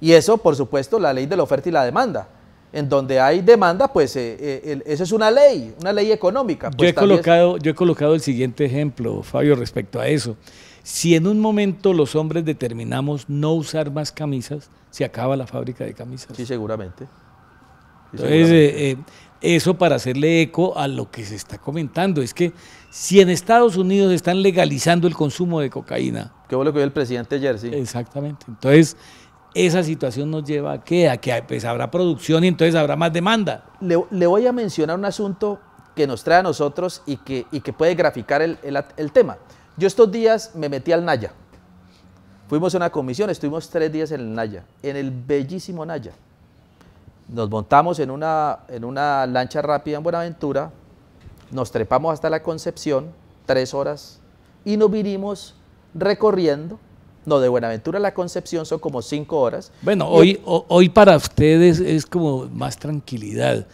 Y eso, por supuesto, la ley de la oferta y la demanda. En donde hay demanda, pues eh, eh, eso es una ley, una ley económica. yo, pues, he colocado, yo he colocado el siguiente ejemplo, Fabio, respecto a eso. Si en un momento los hombres determinamos no usar más camisas, se acaba la fábrica de camisas. Sí, seguramente. Entonces, eh, eso para hacerle eco a lo que se está comentando. Es que si en Estados Unidos están legalizando el consumo de cocaína. Que fue lo que vio el presidente ayer, sí. Exactamente. Entonces, esa situación nos lleva a A que pues, habrá producción y entonces habrá más demanda. Le, voy a mencionar un asunto que nos trae a nosotros y que, y que puede graficar el, el tema. Yo estos días me metí al Naya. Fuimos a una comisión, estuvimos tres días en el Naya, en el bellísimo Naya. Nos montamos en una, en una lancha rápida en Buenaventura, nos trepamos hasta la Concepción, tres horas, y nos vinimos recorriendo no, de Buenaventura a la Concepción son como cinco horas. Bueno, hoy, hoy para ustedes es como más tranquilidad.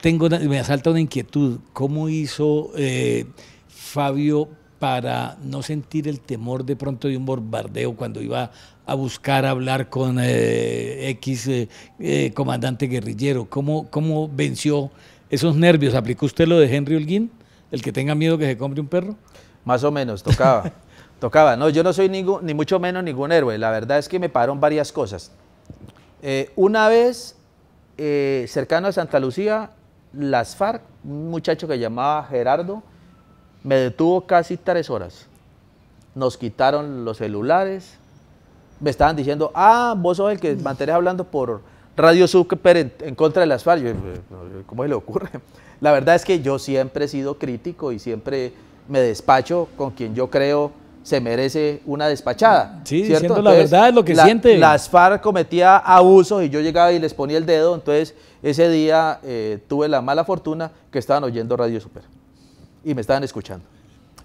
Tengo me asalta una inquietud. ¿Cómo hizo eh, Fabio Fabio para no sentir el temor de pronto de un bombardeo cuando iba a buscar hablar con eh, X eh, eh, comandante guerrillero? ¿Cómo, venció esos nervios? ¿Aplicó usted lo de Henry Holguín? ¿El que tenga miedo que se compre un perro? Más o menos, tocaba. tocaba. No, yo no soy ningún, ni mucho menos ningún héroe. La verdad es que me pararon varias cosas. una vez, cercano a Santa Lucía, las FARC, un muchacho que llamaba Gerardo, me detuvo casi tres horas. Nos quitaron los celulares. Me estaban diciendo, ah, vos sos el que mantenés hablando por Radio Super en, contra de las FARC. Yo, ¿Cómo se le ocurre? La verdad es que yo siempre he sido crítico y siempre me despacho con quien yo creo se merece una despachada. Sí, ¿cierto? diciendo la verdad es lo que la, siente. Las FARC cometía abusos y yo llegaba y les ponía el dedo, entonces ese día eh, tuve la mala fortuna que estaban oyendo Radio Super y me estaban escuchando.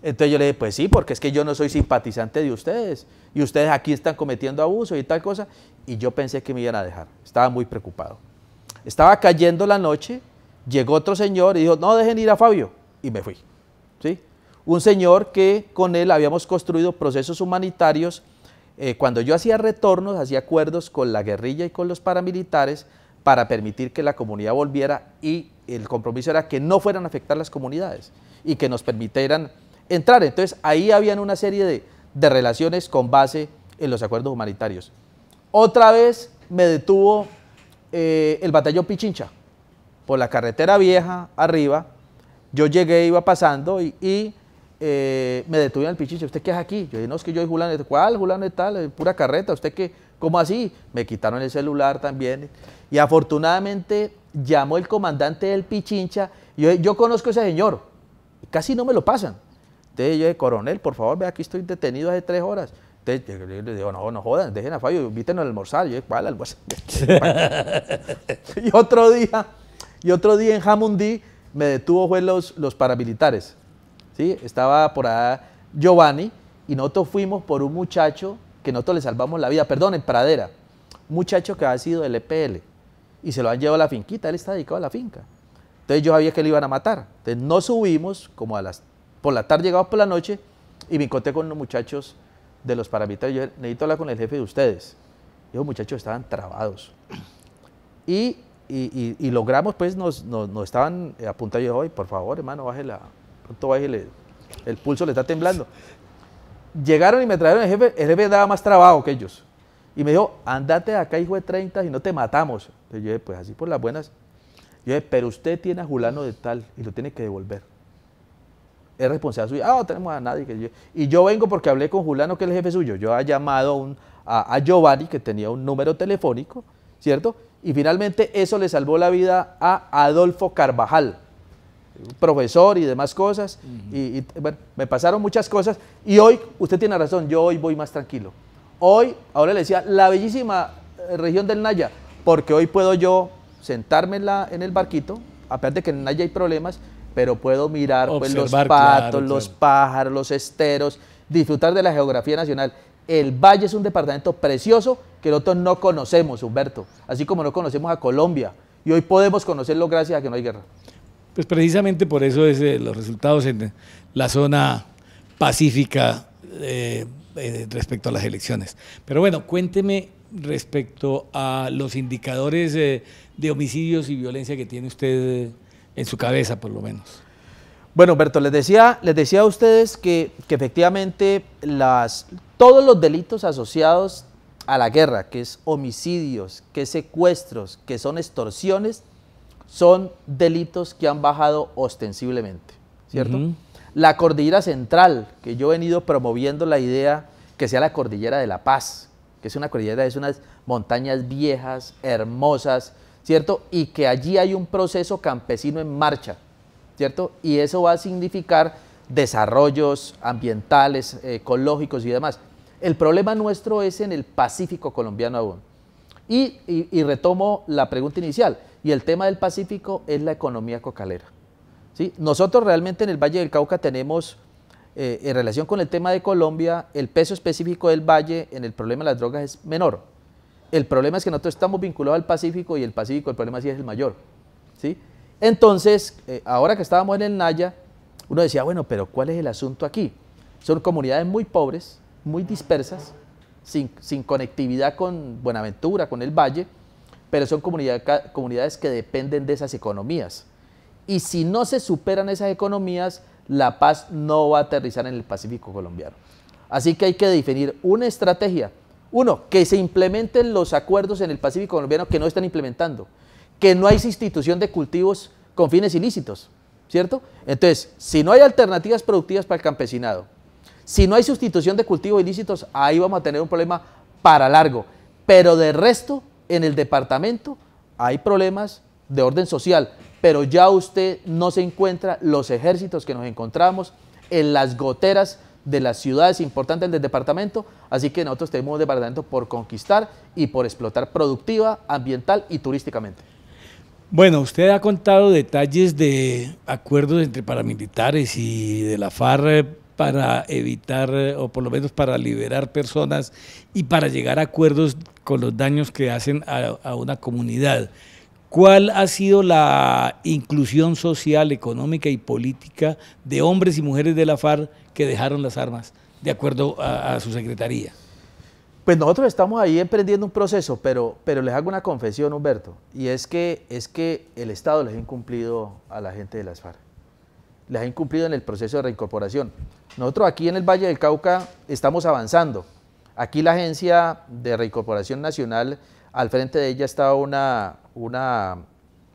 Entonces yo le dije, pues sí, porque es que yo no soy simpatizante de ustedes y ustedes aquí están cometiendo abuso y tal cosa. Y yo pensé que me iban a dejar, estaba muy preocupado. Estaba cayendo la noche, llegó otro señor y dijo, no dejen ir a Fabio. Y me fui. ¿sí? Un señor que con él habíamos construido procesos humanitarios. Eh, cuando yo hacía retornos, hacía acuerdos con la guerrilla y con los paramilitares para permitir que la comunidad volviera y el compromiso era que no fueran a afectar las comunidades y que nos permitieran entrar. Entonces ahí habían una serie de, relaciones con base en los acuerdos humanitarios. Otra vez me detuvo eh, el batallón Pichincha por la carretera vieja arriba. Yo llegué, iba pasando y, eh, me detuvieron el Pichincha. ¿Usted qué es aquí? Yo dije, no, es que yo soy Julano. ¿Cuál Julano y tal? Pura carreta. ¿Usted qué? ¿Cómo así? Me quitaron el celular también. Y afortunadamente llamó el comandante del Pichincha. yo, yo conozco a ese señor. Casi no me lo pasan. Entonces yo dije, coronel, por favor, vea, aquí estoy detenido hace tres horas. Entonces yo le digo, no, no jodan, dejen a Fabio, invítenos al almorzar. Yo dije, ¿cuál almuerzo? y otro día, y otro día en Jamundí me detuvo fue los, los paramilitares. ¿sí? Estaba por allá Giovanni y nosotros fuimos por un muchacho que nosotros le salvamos la vida, perdón, en Pradera, muchacho que ha sido del EPL y se lo han llevado a la finquita, él está dedicado a la finca. Entonces yo sabía que le iban a matar. Entonces no subimos, como a las, por la tarde llegamos por la noche, y me encontré con los muchachos de los paramilitares. Yo necesito hablar con el jefe de ustedes. Y los muchachos estaban trabados. Y, y, logramos, pues, nos, nos, estaban apuntando. Yo, hoy por favor, hermano, bájela. Pronto bájele. El pulso le está temblando. Llegaron y me trajeron el jefe. El jefe daba más trabajo que ellos. Y me dijo, andate acá, hijo de 30, y no te matamos. Entonces yo dije, pues así por las buenas. Yo dije, pero usted tiene a Julano de tal y lo tiene que devolver. Es responsabilidad suya. Ah, tenemos a nadie. Que Y yo vengo porque hablé con Julano, que es el jefe suyo. Yo he llamado a, Giovanni, que tenía un número telefónico, ¿cierto? Y finalmente eso le salvó la vida a Adolfo Carvajal, profesor y demás cosas. y, y, bueno, me pasaron muchas cosas. Y hoy, usted tiene razón, yo hoy voy más tranquilo. Hoy, ahora le decía, la bellísima eh, región del Naya, porque hoy puedo yo sentarme en, el barquito, a pesar de que no haya problemas, pero puedo mirar pues, los patos, los pájaros, los esteros, disfrutar de la geografía nacional. El Valle es un departamento precioso que nosotros no conocemos, Humberto, así como no conocemos a Colombia. Y hoy podemos conocerlo gracias a que no hay guerra. Pues precisamente por eso es eh, los resultados en la zona pacífica eh, eh, respecto a las elecciones. Pero bueno, cuénteme respecto a los indicadores eh, de homicidios y violencia que tiene usted eh, en su cabeza, por lo menos. Bueno, Humberto, les decía, les decía a ustedes que, efectivamente las, todos los delitos asociados a la guerra, que es homicidios, que es secuestros, que son extorsiones, son delitos que han bajado ostensiblemente, ¿cierto? La cordillera central, que yo he venido promoviendo la idea que sea la cordillera de la paz, que es una cordillera, es unas montañas viejas, hermosas, ¿cierto? Y que allí hay un proceso campesino en marcha, ¿cierto? Y eso va a significar desarrollos ambientales, eh, ecológicos y demás. El problema nuestro es en el Pacífico colombiano aún. Y, retomo la pregunta inicial, y el tema del Pacífico es la economía cocalera. ¿sí? Nosotros realmente en el Valle del Cauca tenemos eh, en relación con el tema de Colombia, el peso específico del Valle en el problema de las drogas es menor. El problema es que nosotros estamos vinculados al Pacífico y el Pacífico, el problema sí es el mayor. ¿sí? Entonces, eh, ahora que estábamos en el Naya, uno decía, bueno, pero ¿cuál es el asunto aquí? Son comunidades muy pobres, muy dispersas, sin, conectividad con Buenaventura, con el Valle, pero son comunidades que dependen de esas economías. Y si no se superan esas economías, la paz no va a aterrizar en el Pacífico colombiano. Así que hay que definir una estrategia. Uno, que se implementen los acuerdos en el Pacífico colombiano que no están implementando, que no hay sustitución de cultivos con fines ilícitos, ¿cierto? Entonces, si no hay alternativas productivas para el campesinado, si no hay sustitución de cultivos ilícitos, ahí vamos a tener un problema para largo. Pero de resto, en el departamento hay problemas de orden social, pero ya usted no se encuentra los ejércitos que nos encontramos en las goteras de las ciudades importantes del departamento, así que nosotros tenemos un departamento por conquistar y por explotar productiva, ambiental y turísticamente. Bueno, usted ha contado detalles de acuerdos entre paramilitares y de la FARC para evitar, o por lo menos para liberar personas y para llegar a acuerdos con los daños que hacen a una comunidad. ¿Cuál ha sido la inclusión social, económica y política de hombres y mujeres de la FARC que dejaron las armas, de acuerdo a, su secretaría? Pues nosotros estamos ahí emprendiendo un proceso, pero, pero les hago una confesión, Humberto, y es que, es que el Estado les ha incumplido a la gente de las FARC, les ha incumplido en el proceso de reincorporación. Nosotros aquí en el Valle del Cauca estamos avanzando. Aquí la Agencia de Reincorporación Nacional, al frente de ella está una una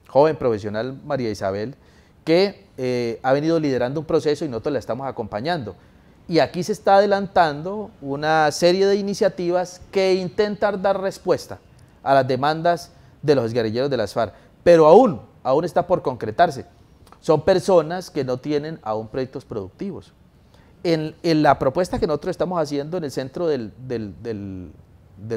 joven profesional, María Isabel, que eh, ha venido liderando un proceso y nosotros la estamos acompañando. Y aquí se está adelantando una serie de iniciativas que intentan dar respuesta a las demandas de los guerrilleros de las FARC. Pero aún, aún está por concretarse. Son personas que no tienen aún proyectos productivos. En, la propuesta que nosotros estamos haciendo en el centro del, del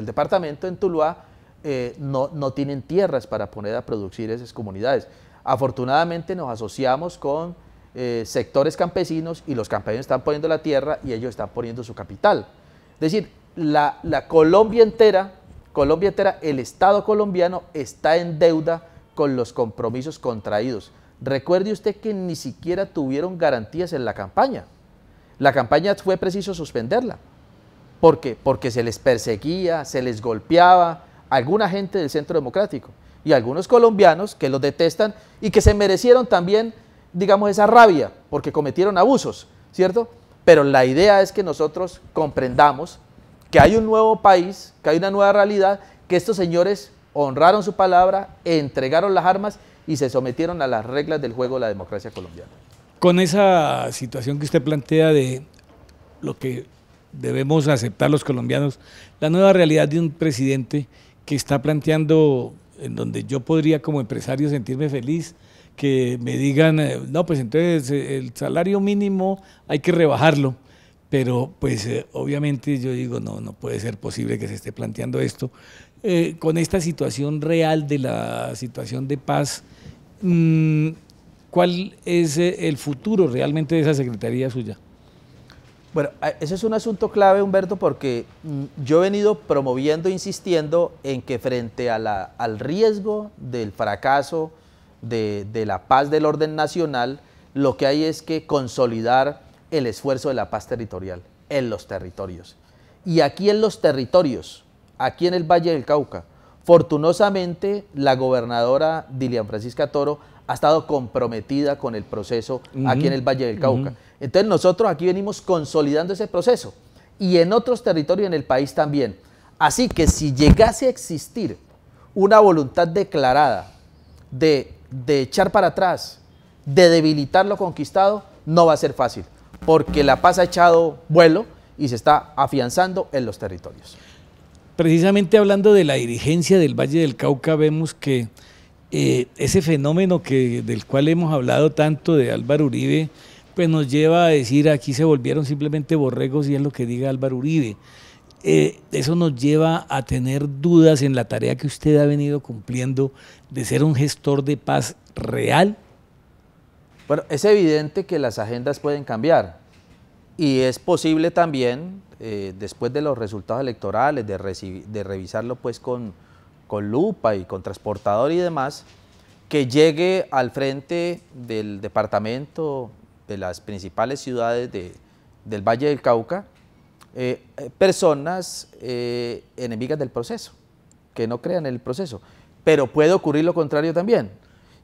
departamento en Tuluá, eh, no, tienen tierras para poner a producir esas comunidades. Afortunadamente nos asociamos con eh, sectores campesinos y los campesinos están poniendo la tierra y ellos están poniendo su capital. Es decir, la, la, Colombia entera, Colombia entera, el Estado colombiano está en deuda con los compromisos contraídos. Recuerde usted que ni siquiera tuvieron garantías en la campaña. La campaña fue preciso suspenderla. ¿Por qué? Porque se les perseguía, se les golpeaba, alguna gente del Centro Democrático y algunos colombianos que los detestan y que se merecieron también, digamos, esa rabia porque cometieron abusos, ¿cierto? Pero la idea es que nosotros comprendamos que hay un nuevo país, que hay una nueva realidad, que estos señores honraron su palabra, entregaron las armas y se sometieron a las reglas del juego de la democracia colombiana. Con esa situación que usted plantea de lo que debemos aceptar los colombianos, la nueva realidad de un presidente que está planteando, en donde yo podría como empresario sentirme feliz, que me digan, eh, no, pues entonces eh, el salario mínimo hay que rebajarlo. Pero pues eh, obviamente yo digo, no, no puede ser posible que se esté planteando esto. con esta situación real de la situación de paz, mm, ¿cuál es el futuro realmente de esa secretaría suya? Bueno, ese es un asunto clave, Humberto, porque mm, yo he venido promoviendo, insistiendo en que frente al riesgo del fracaso de, de la paz del orden nacional, lo que hay es que consolidar el esfuerzo de la paz territorial en los territorios. Y aquí en los territorios, aquí en el Valle del Cauca, fortunosamente la gobernadora Dilian Francisca Toro ha estado comprometida con el proceso aquí en el Valle del Cauca. Entonces nosotros aquí venimos consolidando ese proceso y en otros territorios en el país también. Así que si llegase a existir una voluntad declarada de, de echar para atrás, de debilitar lo conquistado, no va a ser fácil, porque la paz ha echado vuelo y se está afianzando en los territorios. Precisamente hablando de la dirigencia del Valle del Cauca, vemos que eh, ese fenómeno que, del cual hemos hablado tanto de Álvaro Uribe, pues nos lleva a decir aquí se volvieron simplemente borregos y es lo que diga Álvaro Uribe. Eh, eso nos lleva a tener dudas en la tarea que usted ha venido cumpliendo de ser un gestor de paz real. Bueno, es evidente que las agendas pueden cambiar y es posible también, eh, después de los resultados electorales, de, de revisarlo pues con, con lupa y con transportador y demás, que llegue al frente del departamento de las principales ciudades del Valle del Cauca, eh, eh, personas eh, enemigas del proceso, que no crean en el proceso. Pero puede ocurrir lo contrario también,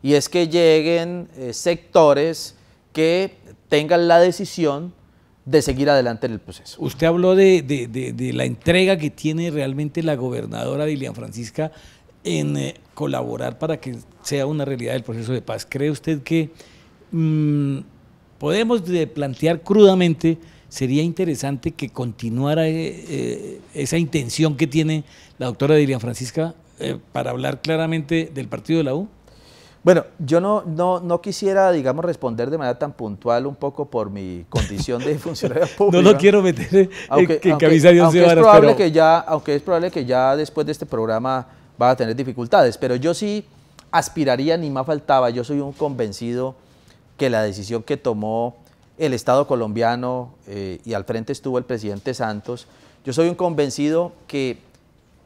y es que lleguen sectores que tengan la decisión de seguir adelante en el proceso. Usted habló de, la entrega que tiene realmente la gobernadora Lilian Francisca en eh, colaborar para que sea una realidad el proceso de paz. ¿Cree usted que mm, podemos plantear crudamente, sería interesante que continuara eh, eh, esa intención que tiene la doctora Lilian Francisca para hablar claramente del partido de la U? Bueno, yo no, no, quisiera, digamos, responder de manera tan puntual un poco por mi condición de funcionario público. no lo quiero meter aunque, es probable que ya, Aunque es probable que ya después de este programa va a tener dificultades, pero yo sí aspiraría, ni más faltaba, yo soy un convencido que la decisión que tomó el Estado colombiano eh, y al frente estuvo el presidente Santos, yo soy un convencido que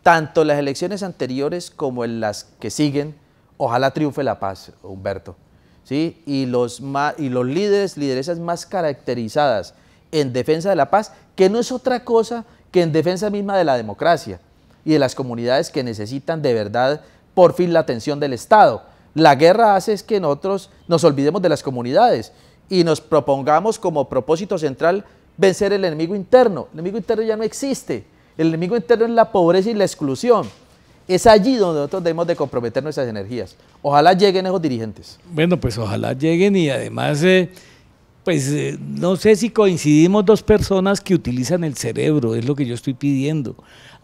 tanto las elecciones anteriores como en las que siguen, ojalá triunfe la paz, Humberto. ¿sí? Y, los y los líderes, lideresas más caracterizadas en defensa de la paz, que no es otra cosa que en defensa misma de la democracia y de las comunidades que necesitan de verdad por fin la atención del Estado. La guerra hace es que nosotros nos olvidemos de las comunidades y nos propongamos como propósito central vencer el enemigo interno. El enemigo interno ya no existe. El enemigo interno es la pobreza y la exclusión. Es allí donde nosotros debemos de comprometer nuestras energías. Ojalá lleguen esos dirigentes. Bueno, pues ojalá lleguen y además, eh, pues eh, no sé si coincidimos dos personas que utilizan el cerebro, es lo que yo estoy pidiendo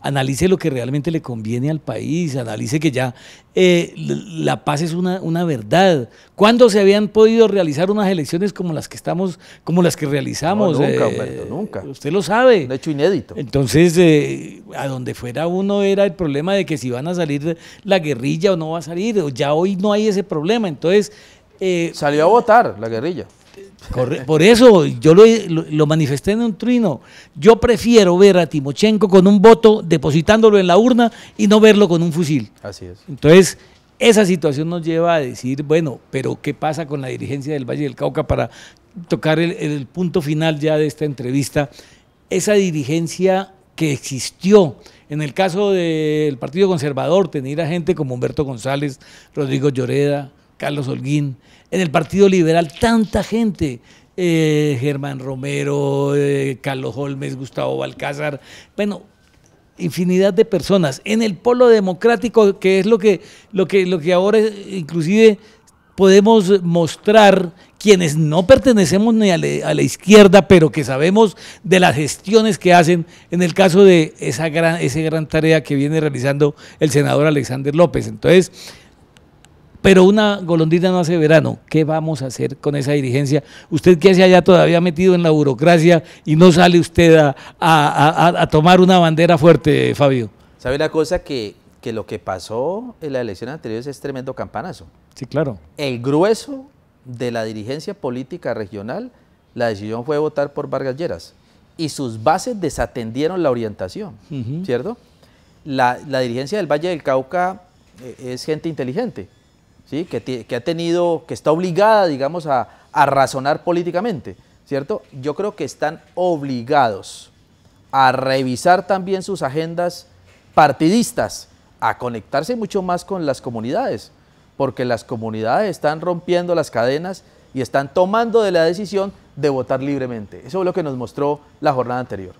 analice lo que realmente le conviene al país, analice que ya eh, la paz es una, verdad. ¿Cuándo se habían podido realizar unas elecciones como las que estamos, como las que realizamos? nunca, eh, nunca. Usted lo sabe. Un hecho inédito. Entonces, eh, a donde fuera uno era el problema de que si van a salir la guerrilla o no va a salir, ya hoy no hay ese problema. Entonces... Salió a votar la guerrilla por eso yo lo, manifesté en un trino. Yo prefiero ver a Timochenko con un voto depositándolo en la urna y no verlo con un fusil. Así es. Entonces, esa situación nos lleva a decir, bueno, pero ¿qué pasa con la dirigencia del Valle del Cauca para tocar el, el punto final ya de esta entrevista? Esa dirigencia que existió. En el caso del Partido Conservador, tener a gente como Humberto González, Rodrigo Lloreda, Carlos Holguín, en el Partido Liberal tanta gente, eh, Germán Romero, eh, Carlos Holmes, Gustavo Balcázar, bueno, infinidad de personas. En el polo democrático, que es lo que, lo que, lo que ahora inclusive podemos mostrar quienes no pertenecemos ni a la, izquierda, pero que sabemos de las gestiones que hacen en el caso de esa gran, esa gran tarea que viene realizando el senador Alexander López. Entonces, pero una golondrina no hace verano. ¿Qué vamos a hacer con esa dirigencia? Usted que hace allá todavía metido en la burocracia y no sale usted a, tomar una bandera fuerte, Fabio. ¿Sabe la cosa que, lo que pasó en la elección anterior es tremendo campanazo? Sí, claro. El grueso de la dirigencia política regional, la decisión fue votar por Vargas Lleras y sus bases desatendieron la orientación, ¿cierto? la, dirigencia del Valle del Cauca eh, es gente inteligente que, ha tenido, que está obligada, digamos, a, a razonar políticamente, ¿cierto? Yo creo que están obligados a revisar también sus agendas partidistas, a conectarse mucho más con las comunidades, porque las comunidades están rompiendo las cadenas y están tomando de la decisión de votar libremente. Eso es lo que nos mostró la jornada anterior.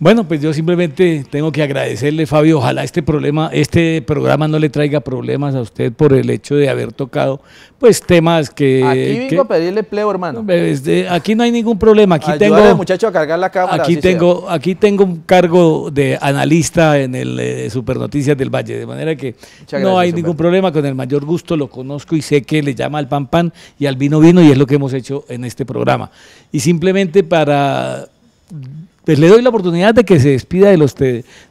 Bueno, pues yo simplemente tengo que agradecerle, Fabio. Ojalá este problema, este programa no le traiga problemas a usted por el hecho de haber tocado, pues temas que. Aquí vengo a pedirle pleo, hermano. Este, aquí no hay ningún problema. Aquí tengo. muchacho a cargar la cámara. Aquí tengo, aquí tengo un cargo de analista en el eh, Supernoticias del Valle, de manera que no hay ningún problema. Con el mayor gusto lo conozco y sé que le llama al pan pan y al vino vino y es lo que hemos hecho en este programa. Y simplemente para pues le doy la oportunidad de que se despida de los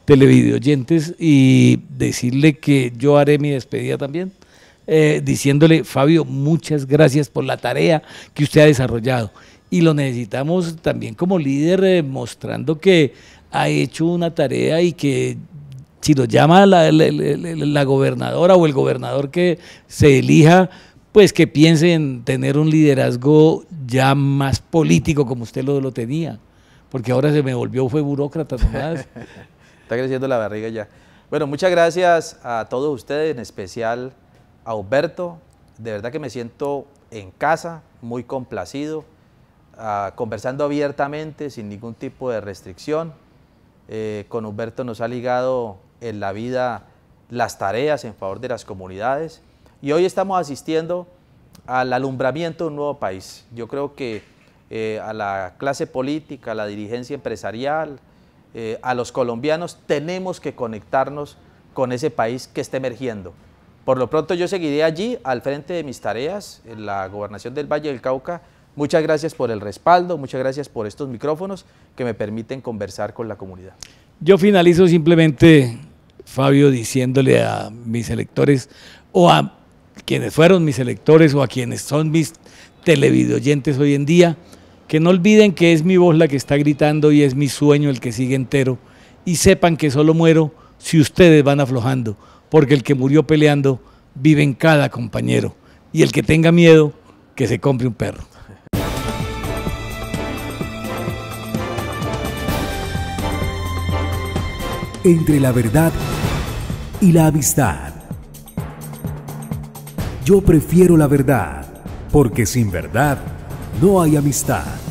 televideoyentes y decirle que yo haré mi despedida también, eh, diciéndole, Fabio, muchas gracias por la tarea que usted ha desarrollado. Y lo necesitamos también como líder, eh, mostrando que ha hecho una tarea y que si lo llama la, gobernadora o el gobernador que se elija, pues que piense en tener un liderazgo ya más político como usted lo tenía porque ahora se me volvió, fue burócrata nomás. Está creciendo la barriga ya. Bueno, muchas gracias a todos ustedes, en especial a Humberto. De verdad que me siento en casa, muy complacido, ah, conversando abiertamente, sin ningún tipo de restricción. Eh, con Humberto nos ha ligado en la vida las tareas en favor de las comunidades. Y hoy estamos asistiendo al alumbramiento de un nuevo país. Yo creo que eh, a la clase política, a la dirigencia empresarial, eh, a los colombianos, tenemos que conectarnos con ese país que está emergiendo. Por lo pronto yo seguiré allí al frente de mis tareas en la gobernación del Valle del Cauca. Muchas gracias por el respaldo, muchas gracias por estos micrófonos que me permiten conversar con la comunidad. Yo finalizo simplemente, Fabio, diciéndole a mis electores o a quienes fueron mis electores o a quienes son mis televideoyentes hoy en día, que no olviden que es mi voz la que está gritando y es mi sueño el que sigue entero, y sepan que solo muero si ustedes van aflojando, porque el que murió peleando vive en cada compañero, y el que tenga miedo, que se compre un perro. Entre la verdad y la amistad. Yo prefiero la verdad, porque sin verdad no hay amistad